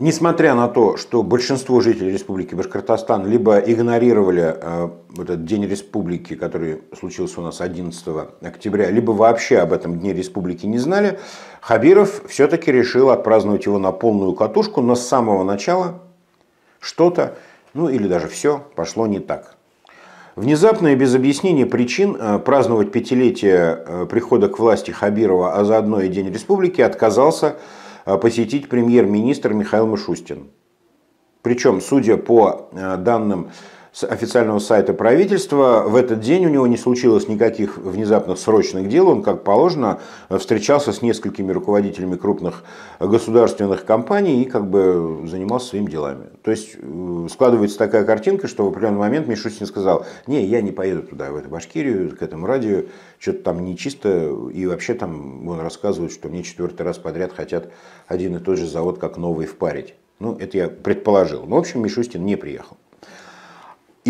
Несмотря на то, что большинство жителей Республики Башкортостан либо игнорировали э, этот День Республики, который случился у нас 11 октября, либо вообще об этом Дне Республики не знали, Хабиров все-таки решил отпраздновать его на полную катушку, но с самого начала что-то, ну или даже все, пошло не так. Внезапно и без объяснения причин э, праздновать пятилетие э, прихода к власти Хабирова, а заодно и День Республики, отказался Э, посетить премьер-министр Михаил Мишустин. Причем, судя по э, данным с официального сайта правительства. В этот день у него не случилось никаких внезапных срочных дел. Он, как положено, встречался с несколькими руководителями крупных государственных компаний и как бы занимался своими делами. То есть э, складывается такая картинка, что в определенный момент Мишустин сказал, не, я не поеду туда, в эту Башкирию, к этому радио, что-то там нечисто. И вообще там он рассказывает, что мне четвертый раз подряд хотят один и тот же завод как новый впарить. Ну, это я предположил. Но, ну, в общем, Мишустин не приехал.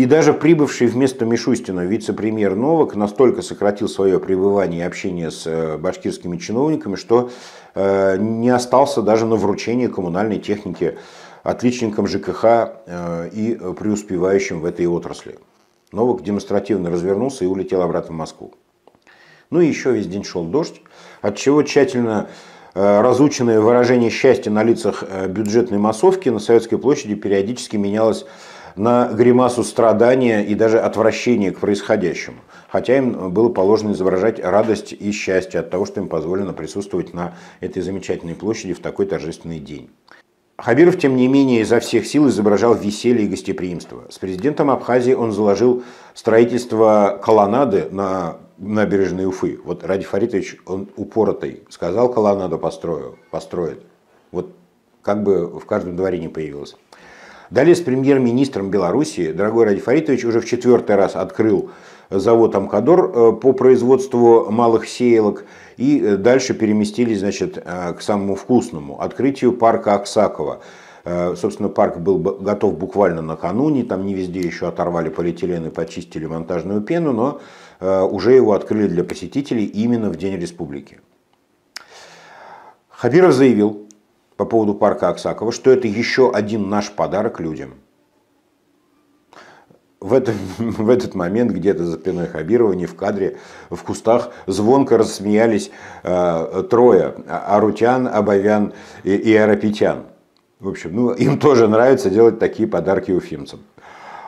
И даже прибывший вместо Мишустина вице-премьер Новак настолько сократил свое пребывание и общение с э, башкирскими чиновниками, что э, не остался даже на вручении коммунальной техники отличникам ЖКХ э, и преуспевающим в этой отрасли. Новак демонстративно развернулся и улетел обратно в Москву. Ну и еще весь день шел дождь, от чего тщательно разученное выражение счастья на лицах бюджетной массовки на Советской площади периодически менялось на гримасу страдания и даже отвращения к происходящему, хотя им было положено изображать радость и счастье от того, что им позволено присутствовать на этой замечательной площади в такой торжественный день. Хабиров, тем не менее, изо всех сил изображал веселье и гостеприимство. С президентом Абхазии он заложил строительство колоннады на набережной Уфы. Вот Ради Фаритович, он упоротый, сказал колоннаду построю, построит. Вот как бы в каждом дворе не появилось. Далее с премьер-министром Беларуси дорогой Ради Фаритович уже в четвертый раз открыл завод «Амкадор» э, по производству малых сеялок. И э, дальше переместились значит, э, к самому вкусному – открытию парка Аксакова. Собственно, парк был готов буквально накануне, там не везде еще оторвали полиэтилен и почистили монтажную пену, но уже его открыли для посетителей именно в День республики. Хабиров заявил, по поводу парка Аксакова, что это еще один наш подарок людям. В, это, в этот момент где-то за спиной Хабирова, не в кадре, в кустах звонко рассмеялись э, трое а, – Арутян, Абовян и, и Арапетян. В общем, ну, им тоже нравится делать такие подарки уфимцам.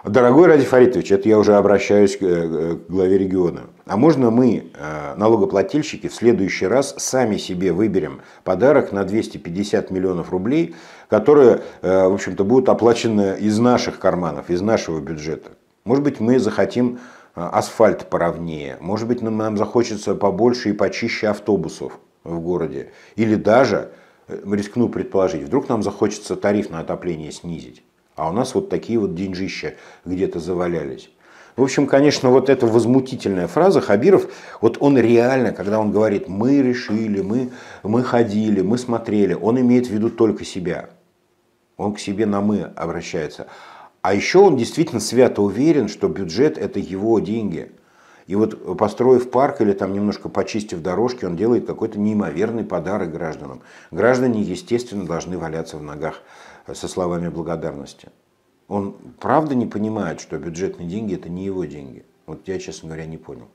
Дорогой Ради Фаритович, это я уже обращаюсь к э, главе региона. А можно мы, э, налогоплательщики, в следующий раз сами себе выберем подарок на 250 миллионов рублей, которые, э, в общем-то, будут оплачены из наших карманов, из нашего бюджета? Может быть, мы захотим асфальт поровнее, может быть, нам, нам захочется побольше и почище автобусов в городе. Или даже, рискну предположить, вдруг нам захочется тариф на отопление снизить. А у нас вот такие вот деньжища где-то завалялись. В общем, конечно, вот эта возмутительная фраза Хабиров, вот он реально, когда он говорит «мы решили», «мы, мы ходили», «мы смотрели», он имеет в виду только себя. Он к себе на «мы» обращается. А еще он действительно свято уверен, что бюджет – это его деньги. И вот э, построив парк или там немножко почистив дорожки, он делает какой-то неимоверный подарок гражданам. Граждане, естественно, должны валяться в ногах со словами благодарности. Он правда не понимает, что бюджетные деньги – это не его деньги. Вот я, честно говоря, не понял.